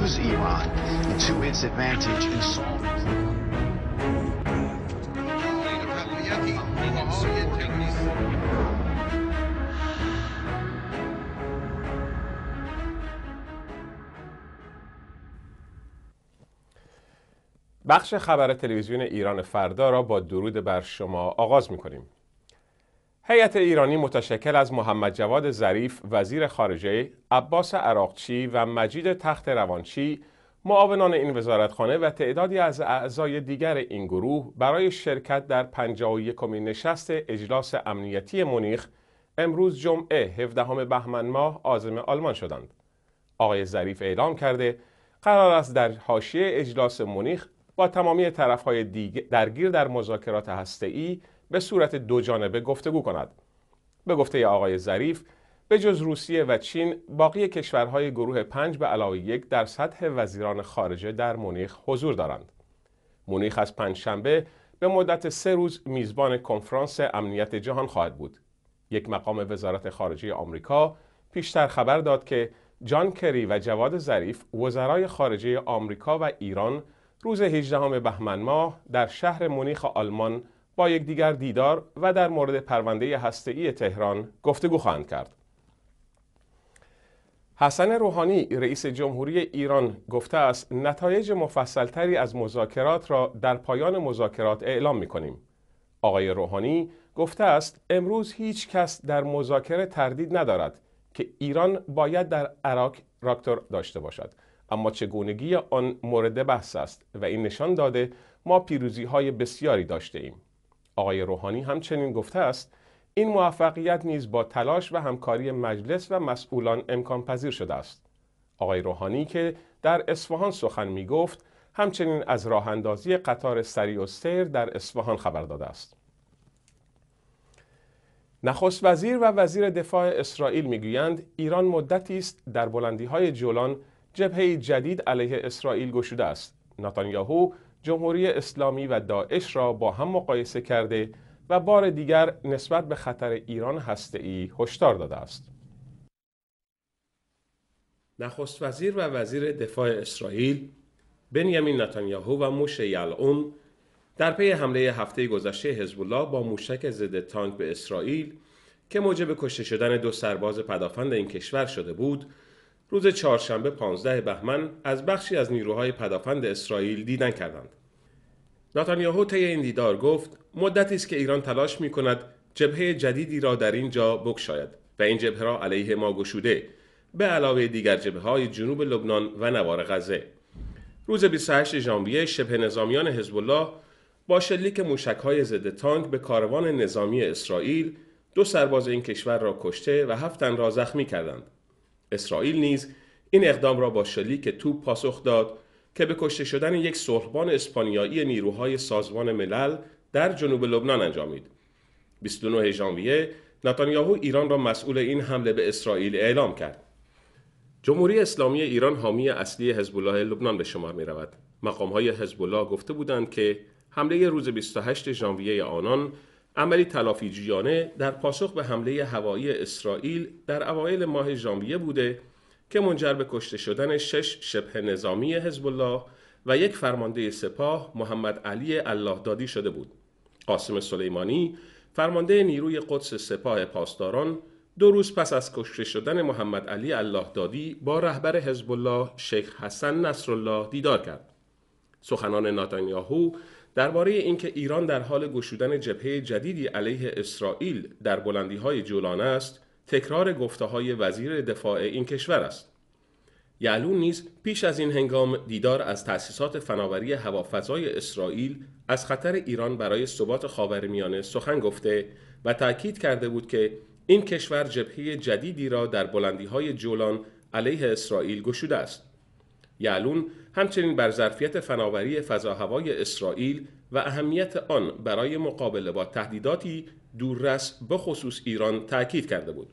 Use Iran to its advantage and solve بخش خبر تلویزیون ایران فردا را با درود بر شما آغاز می کنیم. هیئت ایرانی متشکل از محمد جواد ظریف وزیر خارجه، عباس عراقچی و مجید تخت روانچی معاونان این وزارتخانه و تعدادی از اعضای دیگر این گروه برای شرکت در 51 نشست اجلاس امنیتی مونیخ امروز جمعه 17 بهمن ماه عازم آلمان شدند. آقای ظریف اعلام کرده قرار است در حاشیه اجلاس مونیخ با تمامی طرفهای درگیر در مذاکرات هسته‌ای به صورت دو جانبه گفتگو کند. به گفته آقای ظریف به جز روسیه و چین باقی کشورهای گروه پنج به علاوه یک در سطح وزیران خارجه در مونیخ حضور دارند. مونیخ از پنجشنبه به مدت سه روز میزبان کنفرانس امنیت جهان خواهد بود. یک مقام وزارت خارجه آمریکا پیشتر خبر داد که جان کری و جواد ظریف وزرای خارجه آمریکا و ایران روز 18 بهمن ماه در شهر مونیخ آلمان با یکدیگر دیدار و در مورد پرونده هسته‌ای تهران گفتگو خواهند کرد. حسن روحانی رئیس جمهوری ایران گفته است نتایج مفصلتری از مذاکرات را در پایان مذاکرات اعلام می کنیم. آقای روحانی گفته است امروز هیچ کس در مذاکره تردید ندارد که ایران باید در عراق راکتور داشته باشد اما چگونگی آن مورد بحث است و این نشان داده ما پیروزی های بسیاری داشته ایم. آقای روحانی همچنین گفته است این موفقیت نیز با تلاش و همکاری مجلس و مسئولان امکان پذیر شده است. آقای روحانی که در اصفهان سخن می گفت همچنین از راه اندازی قطار سری و سیر در اصفهان خبر داده است. نخست وزیر و وزیر دفاع اسرائیل گویند ایران مدتی است در بلندی های جولان جبهه جدید علیه اسرائیل گشوده است. نتانیاهو جمهوری اسلامی و داعش را با هم مقایسه کرده و بار دیگر نسبت به خطر ایران ای هشدار داده است. نخست وزیر و وزیر دفاع اسرائیل بنیامین نتانیاهو و موشه یلعون در پی حمله هفته گذشته حزب الله با موشک ضد تانک به اسرائیل که موجب کشته شدن دو سرباز پدافند این کشور شده بود روز چهارشنبه 15 بهمن از بخشی از نیروهای پدافند اسرائیل دیدن کردند. نتانیاهو طی این دیدار گفت مدتی است که ایران تلاش می کند جبهه جدیدی را در اینجا بکشاید و این جبهه را علیه ما گشوده به علاوه دیگر جبهه های جنوب لبنان و نوار غزه روز 28 ژانویه شبه نظامیان حزب الله با شلیک موشک های ضد تانک به کاروان نظامی اسرائیل دو سرباز این کشور را کشته و هفت را زخمی کردند اسرائیل نیز این اقدام را با شلیک توپ پاسخ داد که به کشته شدن یک سرخبان اسپانیایی نیروهای سازمان ملل در جنوب لبنان انجامید. 29 ژانویه نتانیاهو ایران را مسئول این حمله به اسرائیل اعلام کرد. جمهوری اسلامی ایران حامی اصلی حزب الله لبنان به شمار می رود. مقام های حزب الله گفته بودند که حمله روز 28 ژانویه آنان عملی تلافیجیانه در پاسخ به حمله هوایی اسرائیل در اوایل ماه ژانویه بوده که منجر به کشته شدن شش شبه نظامی حزب الله و یک فرمانده سپاه محمد علی دادی شده بود. قاسم سلیمانی فرمانده نیروی قدس سپاه پاسداران دو روز پس از کشته شدن محمد علی دادی با رهبر حزب الله شیخ حسن نصرالله دیدار کرد. سخنان ناتانیاهو، درباره اینکه ایران در حال گشودن جبهه جدیدی علیه اسرائیل در بلندی های جولان است تکرار گفته های وزیر دفاع این کشور است یعلون نیز پیش از این هنگام دیدار از تأسیسات فناوری هوافضای اسرائیل از خطر ایران برای ثبات خاورمیانه سخن گفته و تأکید کرده بود که این کشور جبهه جدیدی را در بلندی های جولان علیه اسرائیل گشوده است یعلون همچنین بر ظرفیت فناوری فضاهوای اسرائیل و اهمیت آن برای مقابله با تهدیداتی دوررس به خصوص ایران تاکید کرده بود.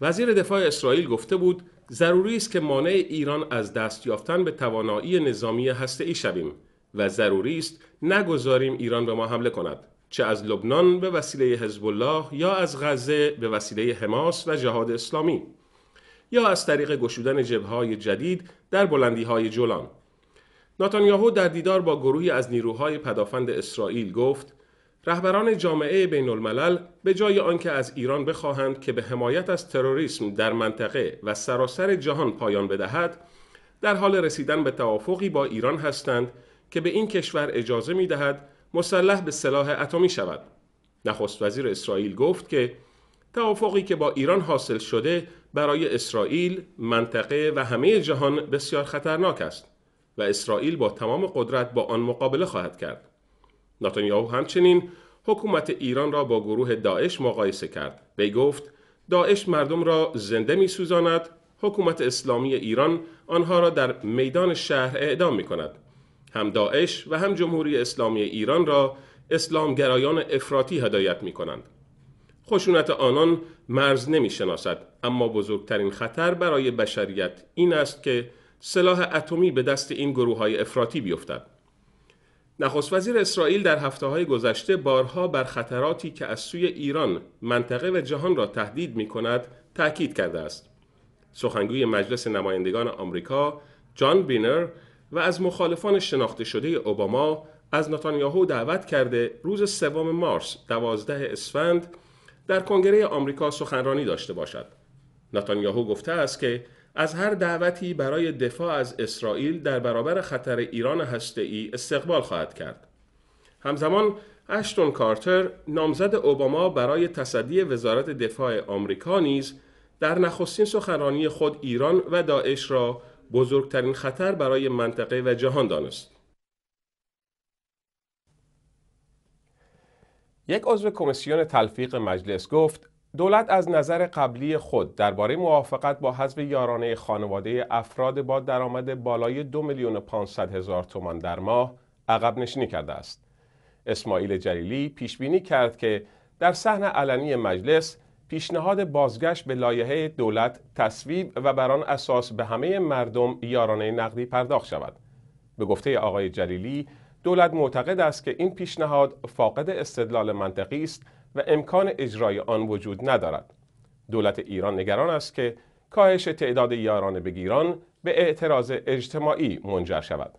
وزیر دفاع اسرائیل گفته بود ضروری است که مانع ایران از دست یافتن به توانایی نظامی ای شویم و ضروری است نگذاریم ایران به ما حمله کند چه از لبنان به وسیله حزب الله یا از غزه به وسیله حماس و جهاد اسلامی یا از طریق گشودن های جدید در بلندیهای جولان ناتانیاهو در دیدار با گروهی از نیروهای پدافند اسرائیل گفت رهبران جامعه بین الملل به جای آنکه از ایران بخواهند که به حمایت از تروریسم در منطقه و سراسر جهان پایان بدهد در حال رسیدن به توافقی با ایران هستند که به این کشور اجازه می دهد مسلح به سلاح اتمی شود نخست وزیر اسرائیل گفت که توافقی که با ایران حاصل شده برای اسرائیل، منطقه و همه جهان بسیار خطرناک است و اسرائیل با تمام قدرت با آن مقابله خواهد کرد. نتانیاهو همچنین حکومت ایران را با گروه داعش مقایسه کرد. وی گفت داعش مردم را زنده می سوزاند، حکومت اسلامی ایران آنها را در میدان شهر اعدام می کند. هم داعش و هم جمهوری اسلامی ایران را اسلام گرایان افراطی هدایت می کنند. خشونت آنان مرز نمی شناسد اما بزرگترین خطر برای بشریت این است که سلاح اتمی به دست این گروه های افراطی بیفتد نخست وزیر اسرائیل در هفته های گذشته بارها بر خطراتی که از سوی ایران منطقه و جهان را تهدید می کند تاکید کرده است سخنگوی مجلس نمایندگان آمریکا جان بینر و از مخالفان شناخته شده اوباما از نتانیاهو دعوت کرده روز سوم مارس 12 اسفند در کنگره آمریکا سخنرانی داشته باشد نتانیاهو گفته است که از هر دعوتی برای دفاع از اسرائیل در برابر خطر ایران هسته‌ای استقبال خواهد کرد همزمان اشتون کارتر نامزد اوباما برای تصدی وزارت دفاع آمریکا نیز در نخستین سخنرانی خود ایران و داعش را بزرگترین خطر برای منطقه و جهان دانست یک عضو کمیسیون تلفیق مجلس گفت دولت از نظر قبلی خود درباره موافقت با حذف یارانه خانواده افراد با درآمد بالای دو میلیون پانصد هزار تومان در ماه عقب نشینی کرده است. اسماعیل جلیلی پیش بینی کرد که در صحن علنی مجلس پیشنهاد بازگشت به لایحه دولت تصویب و بر آن اساس به همه مردم یارانه نقدی پرداخت شود. به گفته آقای جلیلی دولت معتقد است که این پیشنهاد فاقد استدلال منطقی است و امکان اجرای آن وجود ندارد. دولت ایران نگران است که کاهش تعداد یاران بگیران به اعتراض اجتماعی منجر شود.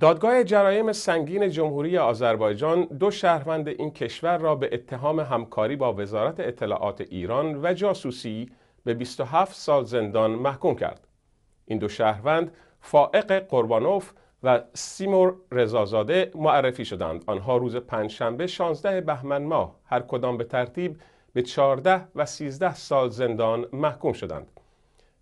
دادگاه جرایم سنگین جمهوری آذربایجان دو شهروند این کشور را به اتهام همکاری با وزارت اطلاعات ایران و جاسوسی به 27 سال زندان محکوم کرد. این دو شهروند فائق قربانوف و سیمور رضازاده معرفی شدند. آنها روز پنجشنبه 16 بهمن ماه هر کدام به ترتیب به 14 و 13 سال زندان محکوم شدند.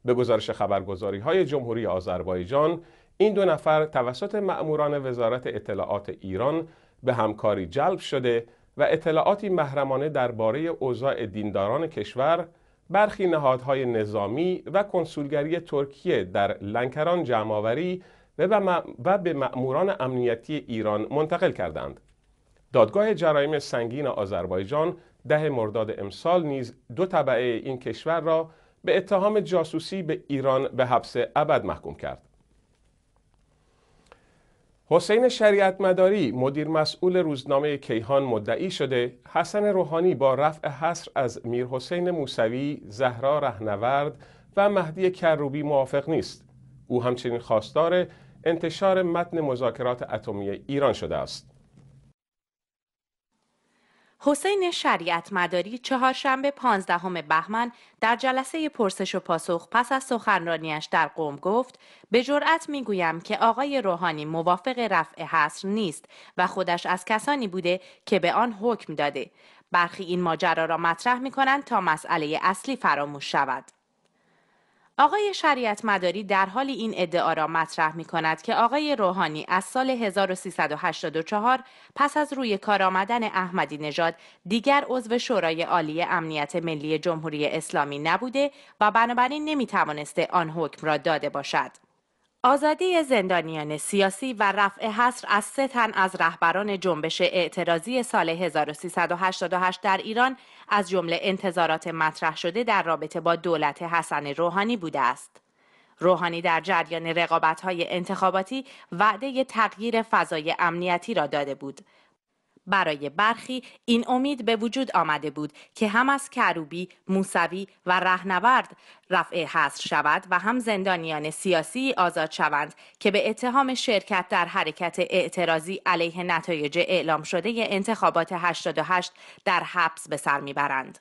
به گزارش خبرگزاری های جمهوری آذربایجان این دو نفر توسط مأموران وزارت اطلاعات ایران به همکاری جلب شده و اطلاعاتی محرمانه درباره اوضاع دینداران کشور برخی نهادهای نظامی و کنسولگری ترکیه در لنکران جمعآوری و به مأموران امنیتی ایران منتقل کردند. دادگاه جرایم سنگین آذربایجان ده مرداد امسال نیز دو طبعه این کشور را به اتهام جاسوسی به ایران به حبس ابد محکوم کرد. حسین شریعت مداری مدیر مسئول روزنامه کیهان مدعی شده حسن روحانی با رفع حصر از میر حسین موسوی، زهرا رهنورد و مهدی کروبی موافق نیست. او همچنین خواستار انتشار متن مذاکرات اتمی ایران شده است. حسین شریعت مداری چهارشنبه 15 بهمن در جلسه پرسش و پاسخ پس از سخنرانیش در قوم گفت به جرأت میگویم که آقای روحانی موافق رفع حصر نیست و خودش از کسانی بوده که به آن حکم داده برخی این ماجرا را مطرح می کنند تا مسئله اصلی فراموش شود آقای شریعت مداری در حال این ادعا را مطرح می کند که آقای روحانی از سال 1384 پس از روی کار آمدن احمدی نژاد دیگر عضو شورای عالی امنیت ملی جمهوری اسلامی نبوده و بنابراین نمی توانسته آن حکم را داده باشد. آزادی زندانیان سیاسی و رفع حصر از سه تن از رهبران جنبش اعتراضی سال 1388 در ایران از جمله انتظارات مطرح شده در رابطه با دولت حسن روحانی بوده است. روحانی در جریان رقابت‌های انتخاباتی وعده تغییر فضای امنیتی را داده بود برای برخی این امید به وجود آمده بود که هم از کروبی، موسوی و رهنورد رفع حصر شود و هم زندانیان سیاسی آزاد شوند که به اتهام شرکت در حرکت اعتراضی علیه نتایج اعلام شده انتخابات 88 در حبس به سر میبرند.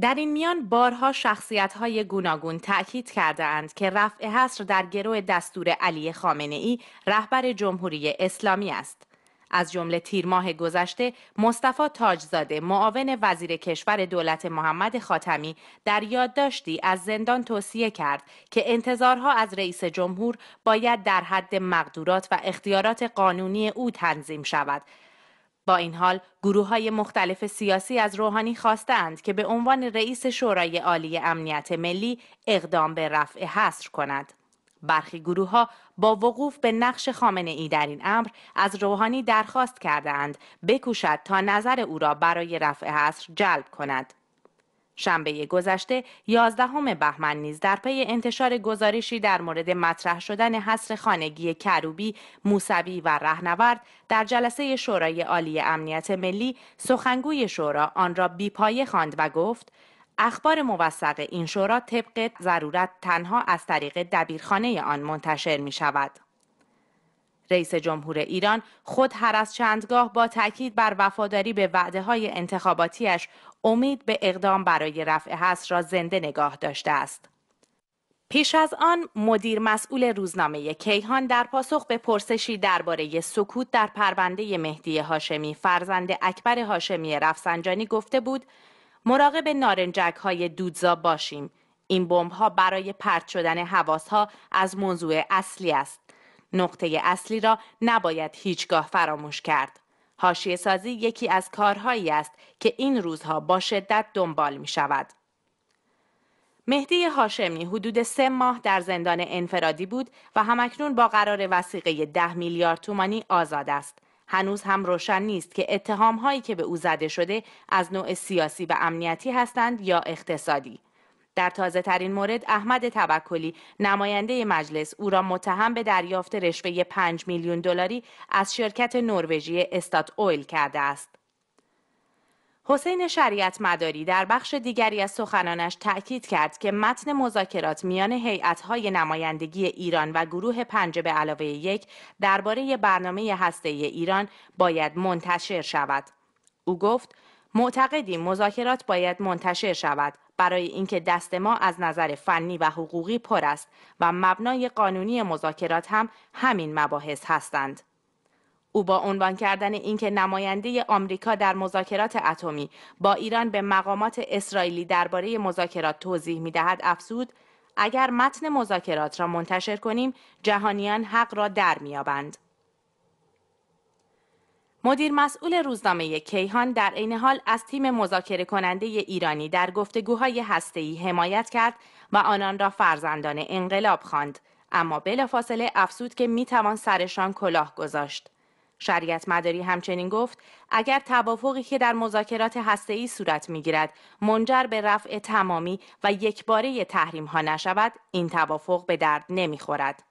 در این میان بارها شخصیت های گوناگون تأکید کرده اند که رفع حصر در گروه دستور علی خامنه ای رهبر جمهوری اسلامی است. از جمله تیر ماه گذشته مصطفی تاجزاده معاون وزیر کشور دولت محمد خاتمی در یادداشتی از زندان توصیه کرد که انتظارها از رئیس جمهور باید در حد مقدورات و اختیارات قانونی او تنظیم شود با این حال گروه های مختلف سیاسی از روحانی خواستند که به عنوان رئیس شورای عالی امنیت ملی اقدام به رفع حصر کند برخی گروه ها با وقوف به نقش خامنه ای در این امر از روحانی درخواست کردند بکوشد تا نظر او را برای رفع حصر جلب کند. شنبه گذشته 11 بهمن نیز در پی انتشار گزارشی در مورد مطرح شدن حصر خانگی کروبی، موسوی و رهنورد در جلسه شورای عالی امنیت ملی سخنگوی شورا آن را بیپایه خواند و گفت اخبار موثق این شورا طبق ضرورت تنها از طریق دبیرخانه آن منتشر می شود. رئیس جمهور ایران خود هر از چندگاه با تاکید بر وفاداری به وعده های انتخاباتیش امید به اقدام برای رفع حس را زنده نگاه داشته است. پیش از آن مدیر مسئول روزنامه کیهان در پاسخ به پرسشی درباره سکوت در پرونده مهدی هاشمی فرزند اکبر هاشمی رفسنجانی گفته بود مراقب نارنجک های دودزا باشیم. این بمب ها برای پرت شدن حواس ها از موضوع اصلی است. نقطه اصلی را نباید هیچگاه فراموش کرد. هاشیه سازی یکی از کارهایی است که این روزها با شدت دنبال می شود. مهدی هاشمی حدود سه ماه در زندان انفرادی بود و همکنون با قرار وسیقه ده میلیارد تومانی آزاد است. هنوز هم روشن نیست که اتهام هایی که به او زده شده از نوع سیاسی و امنیتی هستند یا اقتصادی. در تازه ترین مورد احمد توکلی نماینده مجلس او را متهم به دریافت رشوه 5 میلیون دلاری از شرکت نروژی استات اویل کرده است. حسین شریعت مداری در بخش دیگری از سخنانش تأکید کرد که متن مذاکرات میان هیئت‌های نمایندگی ایران و گروه پنج به علاوه یک درباره برنامه هسته ایران باید منتشر شود. او گفت معتقدیم مذاکرات باید منتشر شود برای اینکه دست ما از نظر فنی و حقوقی پر است و مبنای قانونی مذاکرات هم همین مباحث هستند. او با عنوان کردن اینکه نماینده آمریکا در مذاکرات اتمی با ایران به مقامات اسرائیلی درباره مذاکرات توضیح میدهد افزود اگر متن مذاکرات را منتشر کنیم جهانیان حق را در میابند. مدیر مسئول روزنامه کیهان در عین حال از تیم مذاکره کننده ایرانی در گفتگوهای هسته‌ای حمایت کرد و آنان را فرزندان انقلاب خواند اما بلافاصله افسود که میتوان سرشان کلاه گذاشت شریعت مداری همچنین گفت اگر توافقی که در مذاکرات هسته‌ای صورت میگیرد منجر به رفع تمامی و یکباره تحریم ها نشود این توافق به درد نمیخورد.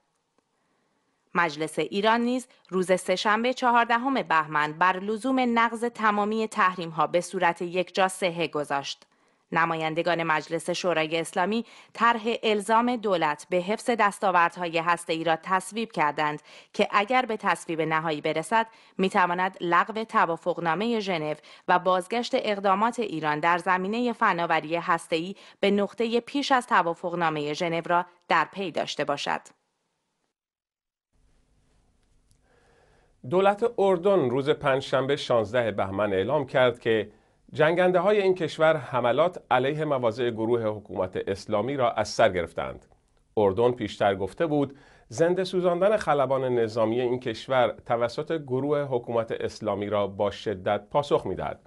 مجلس ایران نیز روز سهشنبه چهاردهم بهمن بر لزوم نقض تمامی تحریم ها به صورت یکجا سهه گذاشت. نمایندگان مجلس شورای اسلامی طرح الزام دولت به حفظ دستاوردهای هسته‌ای را تصویب کردند که اگر به تصویب نهایی برسد میتواند لغو توافقنامه ژنو و بازگشت اقدامات ایران در زمینه فناوری هسته‌ای به نقطه پیش از توافقنامه ژنو را در پی داشته باشد. دولت اردن روز پنجشنبه 16 بهمن اعلام کرد که جنگنده های این کشور حملات علیه مواضع گروه حکومت اسلامی را از سر گرفتند. اردن پیشتر گفته بود زنده سوزاندن خلبان نظامی این کشور توسط گروه حکومت اسلامی را با شدت پاسخ میدهد.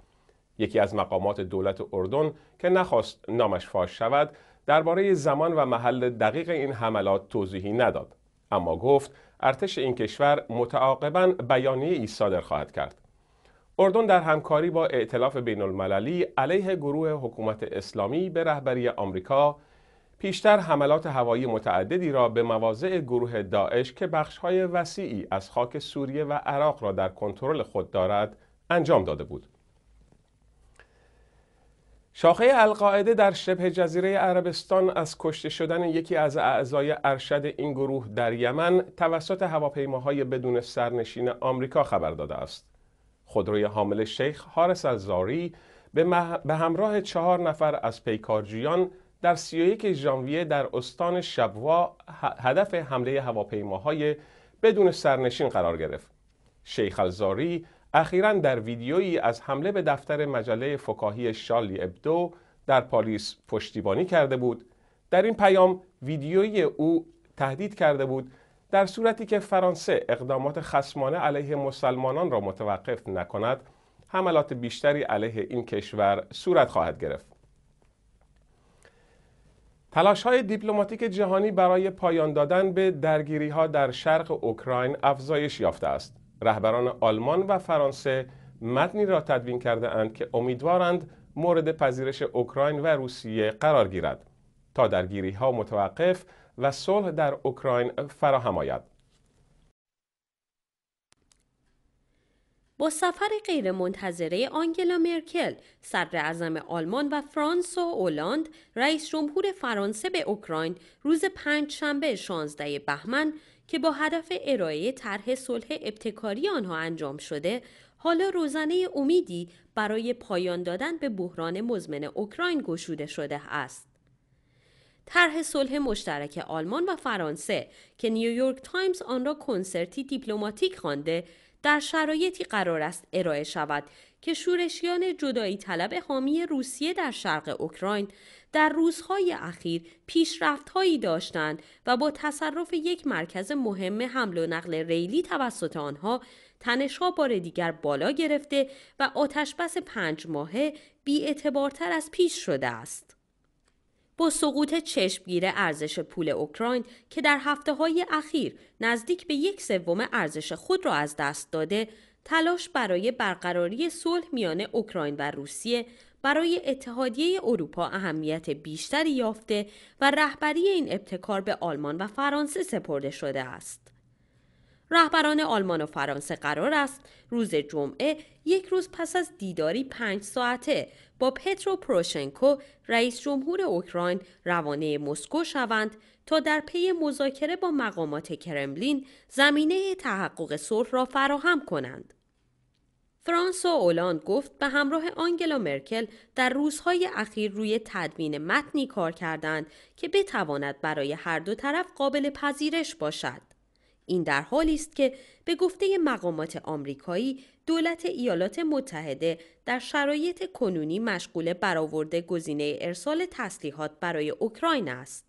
یکی از مقامات دولت اردن که نخواست نامش فاش شود درباره زمان و محل دقیق این حملات توضیحی نداد اما گفت ارتش این کشور متعاقبا بیانیه ای صادر خواهد کرد اردن در همکاری با ائتلاف بین المللی علیه گروه حکومت اسلامی به رهبری آمریکا پیشتر حملات هوایی متعددی را به مواضع گروه داعش که بخشهای وسیعی از خاک سوریه و عراق را در کنترل خود دارد انجام داده بود. شاخه القاعده در شبه جزیره عربستان از کشته شدن یکی از اعضای ارشد این گروه در یمن توسط هواپیماهای بدون سرنشین آمریکا خبر داده است. خودروی حامل شیخ حارس الزاری به, به همراه چهار نفر از پیکارجویان در 31 ژانویه در استان شبوا هدف حمله هواپیماهای بدون سرنشین قرار گرفت. شیخ الزاری اخیرا در ویدیویی از حمله به دفتر مجله فکاهی شالی ابدو در پاریس پشتیبانی کرده بود. در این پیام ویدیویی او تهدید کرده بود در صورتی که فرانسه اقدامات خسمانه علیه مسلمانان را متوقف نکند حملات بیشتری علیه این کشور صورت خواهد گرفت تلاش های دیپلماتیک جهانی برای پایان دادن به درگیری ها در شرق اوکراین افزایش یافته است. رهبران آلمان و فرانسه متنی را تدوین کرده اند که امیدوارند مورد پذیرش اوکراین و روسیه قرار گیرد تا درگیری ها متوقف و صلح در اوکراین فراهم آید. با سفر غیرمنتظره آنگلا مرکل، صدر اعظم آلمان و فرانس و اولاند، رئیس جمهور فرانسه به اوکراین روز پنج شنبه 16 بهمن که با هدف ارائه طرح صلح ابتکاری آنها انجام شده، حالا روزنه امیدی برای پایان دادن به بحران مزمن اوکراین گشوده شده است. طرح صلح مشترک آلمان و فرانسه که نیویورک تایمز آن را کنسرتی دیپلماتیک خوانده در شرایطی قرار است ارائه شود که شورشیان جدایی طلب حامی روسیه در شرق اوکراین در روزهای اخیر پیشرفتهایی داشتند و با تصرف یک مرکز مهم حمل و نقل ریلی توسط آنها تنشها بار دیگر بالا گرفته و آتشبس پنج ماهه بیاعتبارتر از پیش شده است. با سقوط چشمگیر ارزش پول اوکراین که در هفته های اخیر نزدیک به یک سوم ارزش خود را از دست داده تلاش برای برقراری صلح میان اوکراین و روسیه برای اتحادیه اروپا اهمیت بیشتری یافته و رهبری این ابتکار به آلمان و فرانسه سپرده شده است. رهبران آلمان و فرانسه قرار است روز جمعه یک روز پس از دیداری پنج ساعته با پترو پروشنکو رئیس جمهور اوکراین روانه مسکو شوند تا در پی مذاکره با مقامات کرملین زمینه تحقق صلح را فراهم کنند. و اولاند گفت به همراه آنگلا مرکل در روزهای اخیر روی تدوین متنی کار کردند که بتواند برای هر دو طرف قابل پذیرش باشد. این در حالی است که به گفته مقامات آمریکایی دولت ایالات متحده در شرایط کنونی مشغول برآورد گزینه ارسال تسلیحات برای اوکراین است.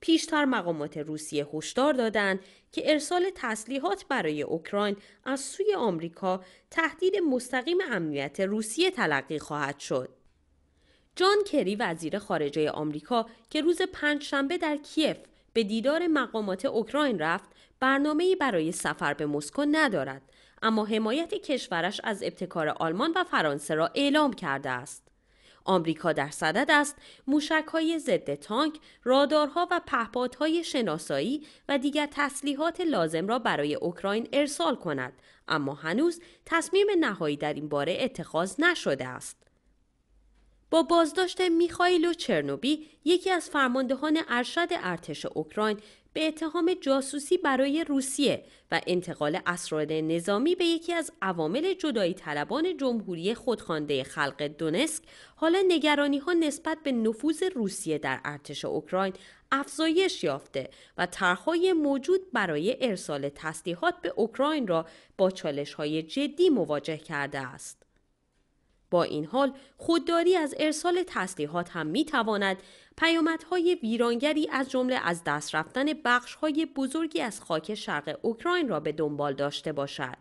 پیشتر مقامات روسیه هشدار دادند که ارسال تسلیحات برای اوکراین از سوی آمریکا تهدید مستقیم امنیت روسیه تلقی خواهد شد. جان کری وزیر خارجه آمریکا که روز پنجشنبه در کیف به دیدار مقامات اوکراین رفت برنامه‌ای برای سفر به مسکو ندارد اما حمایت کشورش از ابتکار آلمان و فرانسه را اعلام کرده است آمریکا در صدد است موشک‌های ضد تانک، رادارها و پهپادهای شناسایی و دیگر تسلیحات لازم را برای اوکراین ارسال کند، اما هنوز تصمیم نهایی در این باره اتخاذ نشده است. با بازداشت میخائیل چرنوبی یکی از فرماندهان ارشد ارتش اوکراین به اتهام جاسوسی برای روسیه و انتقال اسرار نظامی به یکی از عوامل جدایی طلبان جمهوری خودخوانده خلق دونسک حالا نگرانی ها نسبت به نفوذ روسیه در ارتش اوکراین افزایش یافته و طرحهای موجود برای ارسال تسلیحات به اوکراین را با چالش های جدی مواجه کرده است. با این حال خودداری از ارسال تسلیحات هم می تواند پیامدهای ویرانگری از جمله از دست رفتن های بزرگی از خاک شرق اوکراین را به دنبال داشته باشد.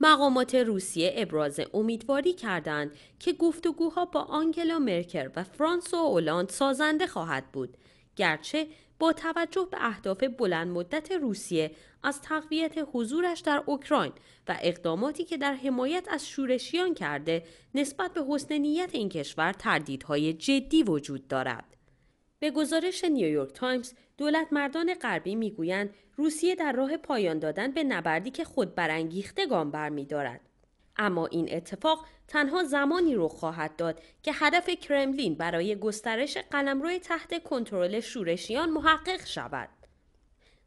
مقامات روسیه ابراز امیدواری کردند که گفتگوها با آنگلا مرکر و فرانسوا اولاند سازنده خواهد بود گرچه با توجه به اهداف بلند مدت روسیه از تقویت حضورش در اوکراین و اقداماتی که در حمایت از شورشیان کرده نسبت به حسن نیت این کشور تردیدهای جدی وجود دارد. به گزارش نیویورک تایمز دولت مردان غربی میگویند روسیه در راه پایان دادن به نبردی که خود برانگیخته گام برمیدارد اما این اتفاق تنها زمانی رو خواهد داد که هدف کرملین برای گسترش قلمرو تحت کنترل شورشیان محقق شود.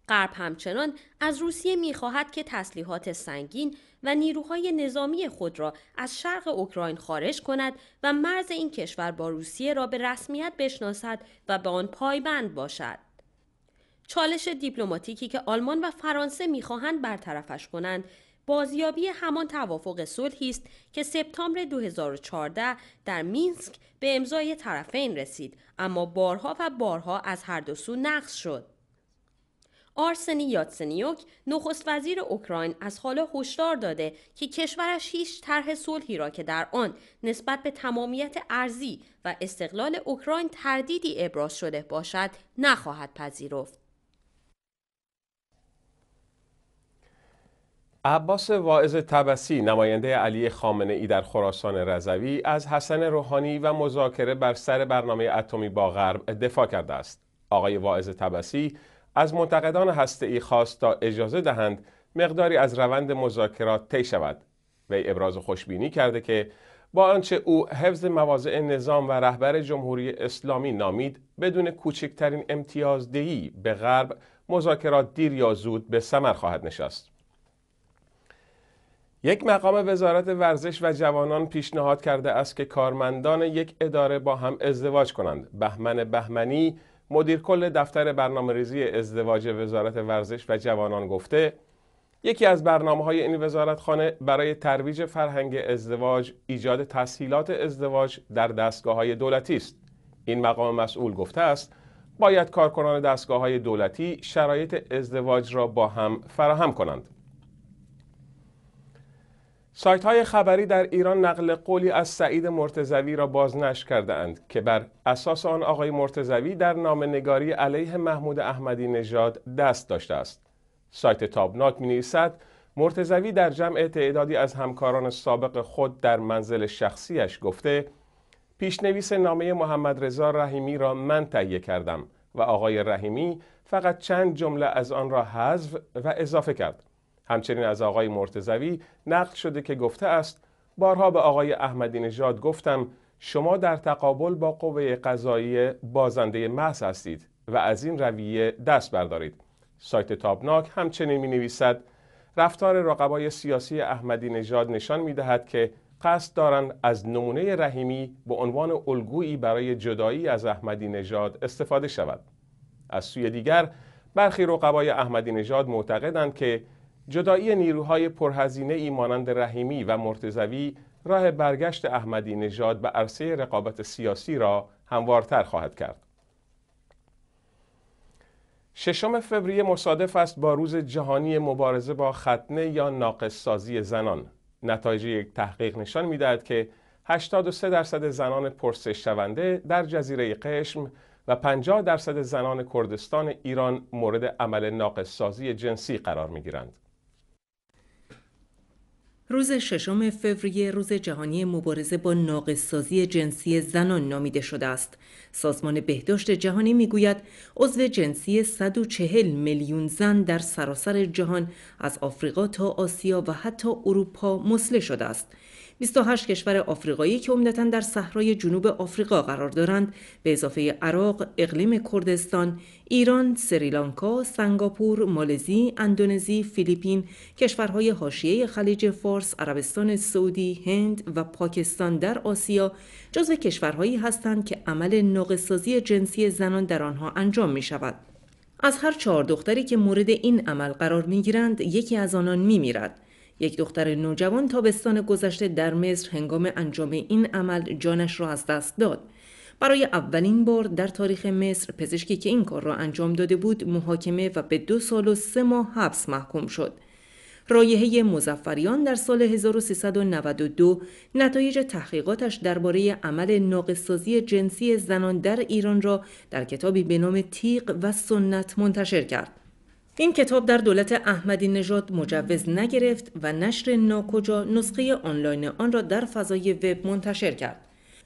غرب همچنان از روسیه میخواهد که تسلیحات سنگین و نیروهای نظامی خود را از شرق اوکراین خارج کند و مرز این کشور با روسیه را به رسمیت بشناسد و به آن پایبند باشد. چالش دیپلماتیکی که آلمان و فرانسه میخواهند برطرفش کنند بازیابی همان توافق صلحی است که سپتامبر 2014 در مینسک به امضای طرفین رسید اما بارها و بارها از هر دو سو نقض شد آرسنی یاتسنیوک نخست وزیر اوکراین از حالا هشدار داده که کشورش هیچ طرح صلحی را که در آن نسبت به تمامیت ارزی و استقلال اوکراین تردیدی ابراز شده باشد نخواهد پذیرفت عباس واعظ تبسی نماینده علی خامنه ای در خراسان رضوی از حسن روحانی و مذاکره بر سر برنامه اتمی با غرب دفاع کرده است. آقای واعظ تبسی از منتقدان هسته خواست تا اجازه دهند مقداری از روند مذاکرات طی شود. وی ابراز خوشبینی کرده که با آنچه او حفظ مواضع نظام و رهبر جمهوری اسلامی نامید بدون کوچکترین امتیازدهی به غرب مذاکرات دیر یا زود به ثمر خواهد نشست. یک مقام وزارت ورزش و جوانان پیشنهاد کرده است که کارمندان یک اداره با هم ازدواج کنند. بهمن بهمنی مدیر کل دفتر برنامه ریزی ازدواج وزارت ورزش و جوانان گفته یکی از برنامه های این خانه برای ترویج فرهنگ ازدواج ایجاد تسهیلات ازدواج در دستگاه های دولتی است. این مقام مسئول گفته است باید کارکنان دستگاه های دولتی شرایط ازدواج را با هم فراهم کنند. سایت های خبری در ایران نقل قولی از سعید مرتزوی را بازنش کرده اند که بر اساس آن آقای مرتزوی در نگاری علیه محمود احمدی نژاد دست داشته است. سایت تابناک می نویسد مرتزوی در جمع تعدادی از همکاران سابق خود در منزل شخصیش گفته پیشنویس نامه محمد رضا رحیمی را من تهیه کردم و آقای رحیمی فقط چند جمله از آن را حذف و اضافه کرد. همچنین از آقای مرتزوی نقل شده که گفته است بارها به آقای احمدی نژاد گفتم شما در تقابل با قوه قضایی بازنده محض هستید و از این رویه دست بردارید سایت تابناک همچنین می نویسد رفتار رقبای سیاسی احمدی نژاد نشان می دهد که قصد دارند از نمونه رحیمی به عنوان الگویی برای جدایی از احمدی نژاد استفاده شود از سوی دیگر برخی رقبای احمدی نژاد معتقدند که جدایی نیروهای پرهزینه ای مانند رحیمی و مرتزوی راه برگشت احمدی نژاد به عرصه رقابت سیاسی را هموارتر خواهد کرد. ششم فوریه مصادف است با روز جهانی مبارزه با ختنه یا ناقص سازی زنان. نتایج یک تحقیق نشان میدهد که 83 درصد زنان پرسش شونده در جزیره قشم و 50 درصد زنان کردستان ایران مورد عمل ناقص سازی جنسی قرار می گیرند. روز ششم فوریه روز جهانی مبارزه با ناقصسازی جنسی زنان نامیده شده است. سازمان بهداشت جهانی میگوید عضو جنسی 140 میلیون زن در سراسر جهان از آفریقا تا آسیا و حتی اروپا مسله شده است. 28 کشور آفریقایی که عمدتا در صحرای جنوب آفریقا قرار دارند به اضافه عراق، اقلیم کردستان، ایران، سریلانکا، سنگاپور، مالزی، اندونزی، فیلیپین، کشورهای حاشیه خلیج فارس، عربستان سعودی، هند و پاکستان در آسیا جزو کشورهایی هستند که عمل ناقصسازی جنسی زنان در آنها انجام می شود. از هر چهار دختری که مورد این عمل قرار می گیرند، یکی از آنان می میرد. یک دختر نوجوان تابستان گذشته در مصر هنگام انجام این عمل جانش را از دست داد برای اولین بار در تاریخ مصر پزشکی که این کار را انجام داده بود محاکمه و به دو سال و سه ماه حبس محکوم شد رایحه مزفریان در سال 1392 نتایج تحقیقاتش درباره عمل ناقصسازی جنسی زنان در ایران را در کتابی به نام تیق و سنت منتشر کرد. این کتاب در دولت احمدی نژاد مجوز نگرفت و نشر ناکجا نسخه آنلاین آن را در فضای وب منتشر کرد.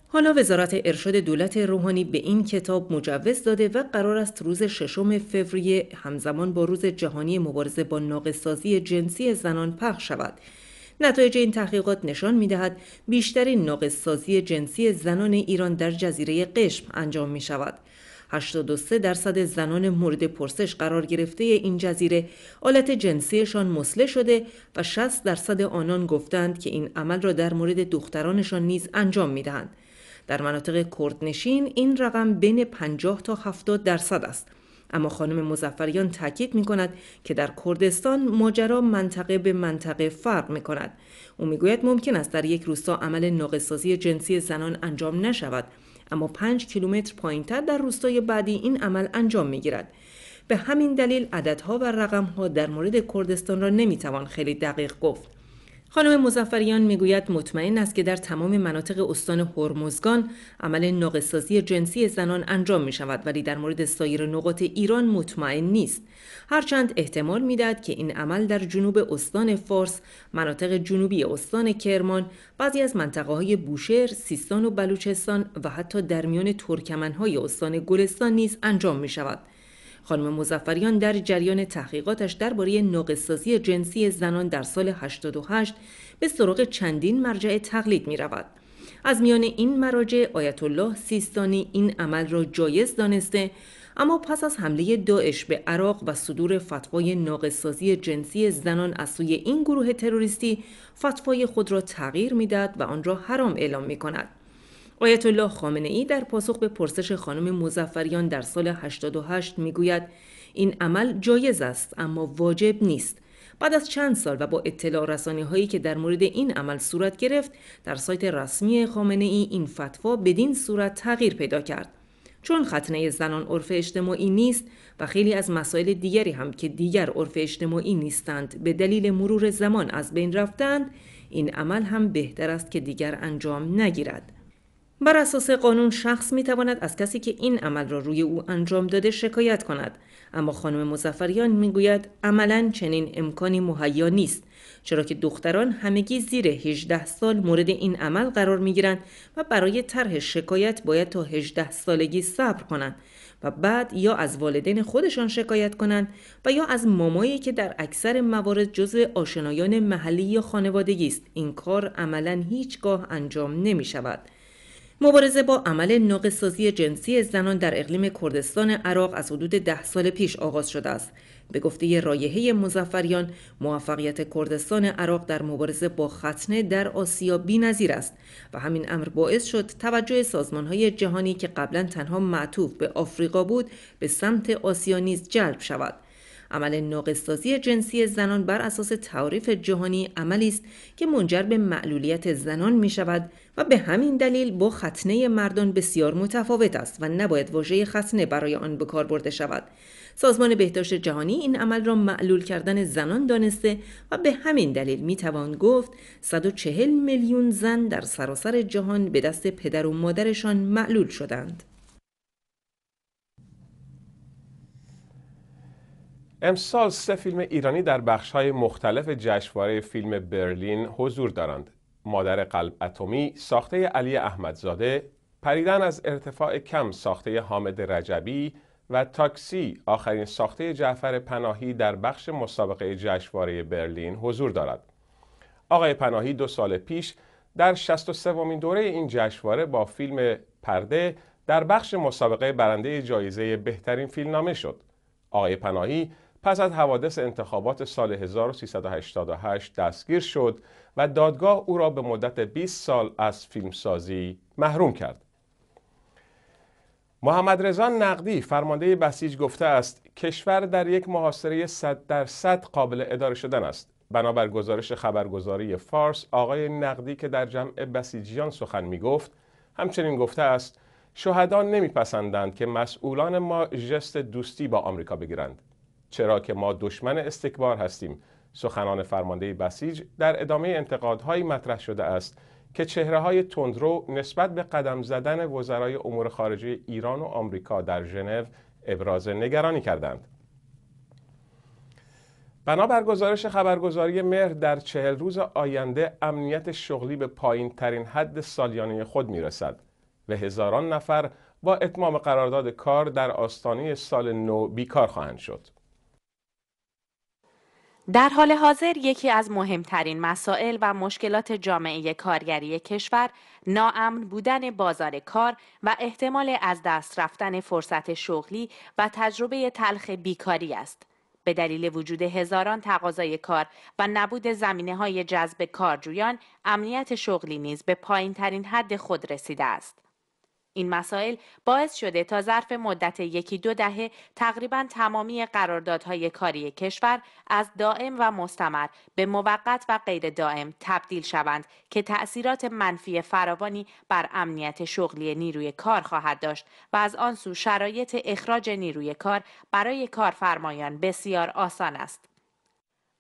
حالا وزارت ارشاد دولت روحانی به این کتاب مجوز داده و قرار است روز ششم فوریه همزمان با روز جهانی مبارزه با ناقصسازی جنسی زنان پخش شود. نتایج این تحقیقات نشان می دهد بیشترین ناقصسازی جنسی زنان ایران در جزیره قشم انجام می شود. 83 درصد زنان مورد پرسش قرار گرفته این جزیره آلت جنسیشان مسله شده و 60 درصد آنان گفتند که این عمل را در مورد دخترانشان نیز انجام می دهند. در مناطق کردنشین این رقم بین 50 تا 70 درصد است. اما خانم مزفریان تاکید می کند که در کردستان ماجرا منطقه به منطقه فرق می کند. او میگوید ممکن است در یک روستا عمل ناقصسازی جنسی زنان انجام نشود اما 5 کیلومتر پایینتر در روستای بعدی این عمل انجام می گیرد. به همین دلیل عددها و رقمها در مورد کردستان را نمیتوان خیلی دقیق گفت. خانم مزفریان میگوید مطمئن است که در تمام مناطق استان هرمزگان عمل ناقصسازی جنسی زنان انجام می شود ولی در مورد سایر نقاط ایران مطمئن نیست هرچند احتمال میدهد که این عمل در جنوب استان فارس مناطق جنوبی استان کرمان بعضی از منطقه های بوشهر سیستان و بلوچستان و حتی در میان ترکمنهای استان گلستان نیز انجام می شود خانم مزفریان در جریان تحقیقاتش درباره ناقصسازی جنسی زنان در سال 88 به سراغ چندین مرجع تقلید می رود. از میان این مراجع آیت الله سیستانی این عمل را جایز دانسته اما پس از حمله داعش به عراق و صدور فتوای ناقصسازی جنسی زنان از سوی این گروه تروریستی فتوای خود را تغییر میداد و آن را حرام اعلام می کند. آیت الله خامنه ای در پاسخ به پرسش خانم مزفریان در سال 88 میگوید این عمل جایز است اما واجب نیست بعد از چند سال و با اطلاع رسانه هایی که در مورد این عمل صورت گرفت در سایت رسمی خامنه ای این فتوا بدین صورت تغییر پیدا کرد چون ختنه زنان عرف اجتماعی نیست و خیلی از مسائل دیگری هم که دیگر عرف اجتماعی نیستند به دلیل مرور زمان از بین رفتند این عمل هم بهتر است که دیگر انجام نگیرد بر اساس قانون شخص می تواند از کسی که این عمل را روی او انجام داده شکایت کند اما خانم مزفریان میگوید عملا چنین امکانی مهیا نیست چرا که دختران همگی زیر 18 سال مورد این عمل قرار می گیرند و برای طرح شکایت باید تا 18 سالگی صبر کنند و بعد یا از والدین خودشان شکایت کنند و یا از مامایی که در اکثر موارد جزء آشنایان محلی یا خانوادگی است این کار عملا هیچگاه انجام نمی شود مبارزه با عمل ناقصسازی جنسی زنان در اقلیم کردستان عراق از حدود ده سال پیش آغاز شده است. به گفته رایحه مزفریان موفقیت کردستان عراق در مبارزه با ختنه در آسیا بی‌نظیر است و همین امر باعث شد توجه سازمانهای جهانی که قبلا تنها معطوف به آفریقا بود به سمت آسیا نیز جلب شود. عمل ناقصسازی جنسی زنان بر اساس تعریف جهانی عملی است که منجر به معلولیت زنان می شود و به همین دلیل با ختنه مردان بسیار متفاوت است و نباید واژه ختنه برای آن به کار برده شود سازمان بهداشت جهانی این عمل را معلول کردن زنان دانسته و به همین دلیل می توان گفت 140 میلیون زن در سراسر جهان به دست پدر و مادرشان معلول شدند امسال سه فیلم ایرانی در بخش‌های مختلف جشنواره فیلم برلین حضور دارند. مادر قلب اتمی ساخته علی احمدزاده، پریدن از ارتفاع کم ساخته حامد رجبی و تاکسی آخرین ساخته جعفر پناهی در بخش مسابقه جشنواره برلین حضور دارد. آقای پناهی دو سال پیش در 63 امین دوره این جشنواره با فیلم پرده در بخش مسابقه برنده جایزه بهترین فیلمنامه شد. آقای پناهی پس از حوادث انتخابات سال 1388 دستگیر شد و دادگاه او را به مدت 20 سال از فیلمسازی محروم کرد. محمد رضا نقدی فرمانده بسیج گفته است کشور در یک محاصره 100 درصد قابل اداره شدن است بنابر گزارش خبرگزاری فارس آقای نقدی که در جمع بسیجیان سخن می گفت همچنین گفته است شهدا نمیپسندند که مسئولان ما ژست دوستی با آمریکا بگیرند چرا که ما دشمن استکبار هستیم سخنان فرمانده بسیج در ادامه انتقادهایی مطرح شده است که چهره های تندرو نسبت به قدم زدن وزرای امور خارجه ایران و آمریکا در ژنو ابراز نگرانی کردند. بنابر گزارش خبرگزاری مهر در چهل روز آینده امنیت شغلی به پایین ترین حد سالیانه خود می رسد و هزاران نفر با اتمام قرارداد کار در آستانه سال نو بیکار خواهند شد. در حال حاضر یکی از مهمترین مسائل و مشکلات جامعه کارگری کشور ناامن بودن بازار کار و احتمال از دست رفتن فرصت شغلی و تجربه تلخ بیکاری است. به دلیل وجود هزاران تقاضای کار و نبود زمینه های جذب کارجویان، امنیت شغلی نیز به پایین ترین حد خود رسیده است. این مسائل باعث شده تا ظرف مدت یکی دو دهه تقریبا تمامی قراردادهای کاری کشور از دائم و مستمر به موقت و غیر دائم تبدیل شوند که تأثیرات منفی فراوانی بر امنیت شغلی نیروی کار خواهد داشت و از آن سو شرایط اخراج نیروی کار برای کارفرمایان بسیار آسان است.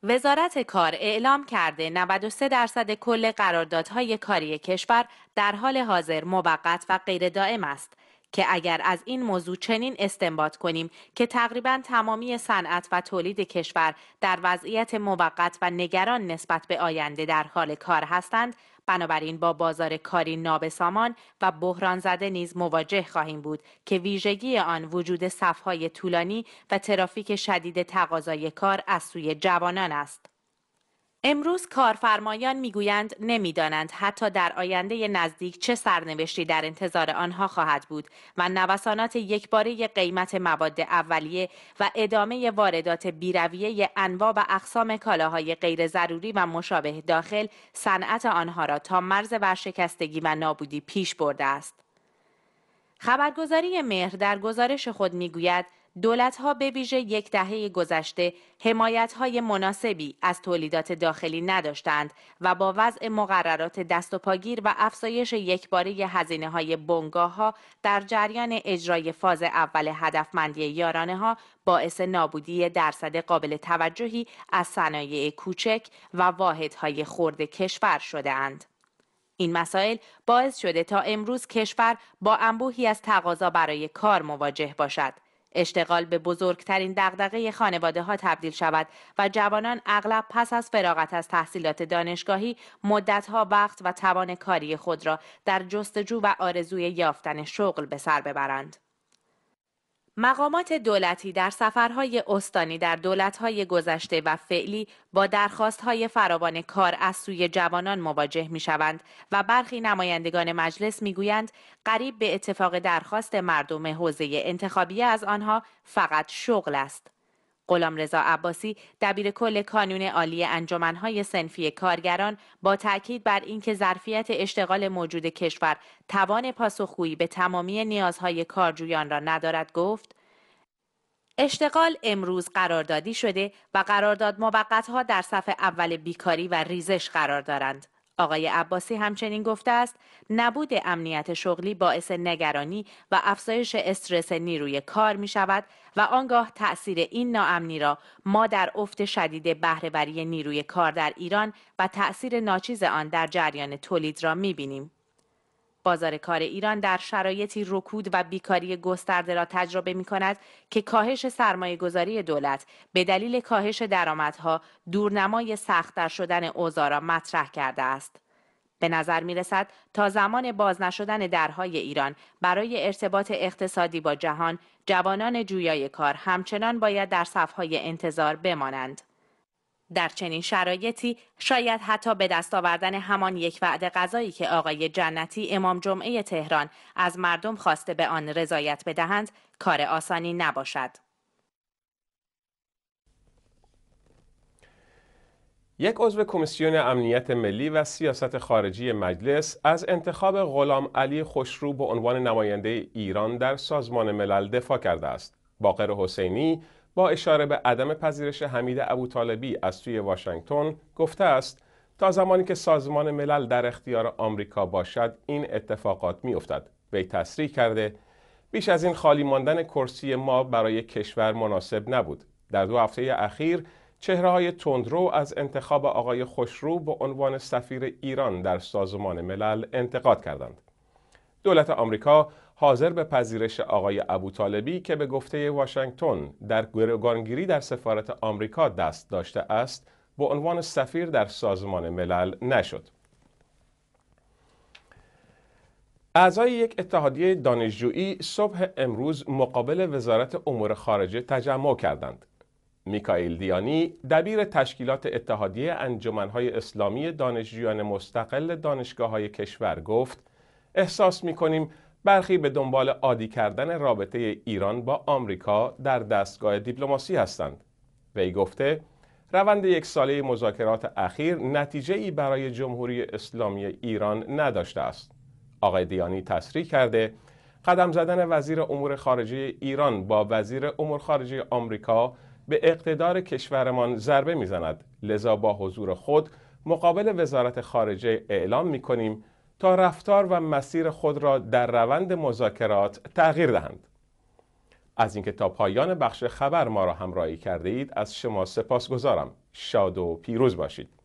وزارت کار اعلام کرده 93 درصد کل قراردادهای کاری کشور در حال حاضر موقت و غیر دائم است که اگر از این موضوع چنین استنباط کنیم که تقریبا تمامی صنعت و تولید کشور در وضعیت موقت و نگران نسبت به آینده در حال کار هستند بنابراین با بازار کاری نابسامان و بحران زده نیز مواجه خواهیم بود که ویژگی آن وجود صفهای طولانی و ترافیک شدید تقاضای کار از سوی جوانان است. امروز کارفرمایان میگویند نمیدانند حتی در آینده نزدیک چه سرنوشتی در انتظار آنها خواهد بود و نوسانات یکباره قیمت مواد اولیه و ادامه واردات بیرویه انواع و اقسام کالاهای غیر ضروری و مشابه داخل صنعت آنها را تا مرز ورشکستگی و نابودی پیش برده است. خبرگزاری مهر در گزارش خود میگوید ها به ویژه یک دهه گذشته های مناسبی از تولیدات داخلی نداشتند و با وضع مقررات دست و پاگیر و افزایش یکباره هزینه های بنگاه ها در جریان اجرای فاز اول هدفمندی یارانه ها باعث نابودی درصد قابل توجهی از صنایع کوچک و واحدهای خورد کشور شدهاند. این مسائل باعث شده تا امروز کشور با انبوهی از تقاضا برای کار مواجه باشد اشتغال به بزرگترین دغدغه خانواده ها تبدیل شود و جوانان اغلب پس از فراغت از تحصیلات دانشگاهی مدتها وقت و توان کاری خود را در جستجو و آرزوی یافتن شغل به سر ببرند. مقامات دولتی در سفرهای استانی در دولتهای گذشته و فعلی با درخواستهای فراوان کار از سوی جوانان مواجه می شوند و برخی نمایندگان مجلس می گویند قریب به اتفاق درخواست مردم حوزه انتخابی از آنها فقط شغل است. رضا عباسی دبیر کل کانون عالی انجمنهای سنفی کارگران با تاکید بر اینکه ظرفیت اشتغال موجود کشور توان پاسخگویی به تمامی نیازهای کارجویان را ندارد گفت اشتغال امروز قراردادی شده و قرارداد موقتها در صف اول بیکاری و ریزش قرار دارند آقای عباسی همچنین گفته است نبود امنیت شغلی باعث نگرانی و افزایش استرس نیروی کار می شود و آنگاه تأثیر این ناامنی را ما در افت شدید بهرهوری نیروی کار در ایران و تأثیر ناچیز آن در جریان تولید را می بینیم. بازار کار ایران در شرایطی رکود و بیکاری گسترده را تجربه می کند که کاهش سرمایه گذاری دولت به دلیل کاهش درآمدها دورنمای سخت در شدن اوضاع را مطرح کرده است. به نظر می رسد تا زمان باز نشدن درهای ایران برای ارتباط اقتصادی با جهان جوانان جویای کار همچنان باید در صفهای انتظار بمانند. در چنین شرایطی شاید حتی به دست آوردن همان یک وعده غذایی که آقای جنتی امام جمعه تهران از مردم خواسته به آن رضایت بدهند کار آسانی نباشد. یک عضو کمیسیون امنیت ملی و سیاست خارجی مجلس از انتخاب غلام علی خوشرو به عنوان نماینده ایران در سازمان ملل دفاع کرده است. باقر حسینی با اشاره به عدم پذیرش حمید ابوطالبی از توی واشنگتن گفته است تا زمانی که سازمان ملل در اختیار آمریکا باشد این اتفاقات افتد. وی تصریح کرده بیش از این خالی ماندن کرسی ما برای کشور مناسب نبود در دو هفته اخیر چهره های تندرو از انتخاب آقای خوشرو به عنوان سفیر ایران در سازمان ملل انتقاد کردند دولت آمریکا حاضر به پذیرش آقای ابوطالبی که به گفته واشنگتن در گروگانگیری در سفارت آمریکا دست داشته است به عنوان سفیر در سازمان ملل نشد اعضای یک اتحادیه دانشجویی صبح امروز مقابل وزارت امور خارجه تجمع کردند میکائیل دیانی دبیر تشکیلات اتحادیه انجمنهای اسلامی دانشجویان مستقل دانشگاه های کشور گفت احساس می کنیم برخی به دنبال عادی کردن رابطه ایران با آمریکا در دستگاه دیپلماسی هستند. وی گفته روند یک ساله مذاکرات اخیر نتیجه ای برای جمهوری اسلامی ایران نداشته است. آقای دیانی تصریح کرده قدم زدن وزیر امور خارجه ایران با وزیر امور خارجه آمریکا به اقتدار کشورمان ضربه میزند لذا با حضور خود مقابل وزارت خارجه اعلام می کنیم تا رفتار و مسیر خود را در روند مذاکرات تغییر دهند از اینکه تا پایان بخش خبر ما را همراهی کرده اید از شما سپاس گذارم شاد و پیروز باشید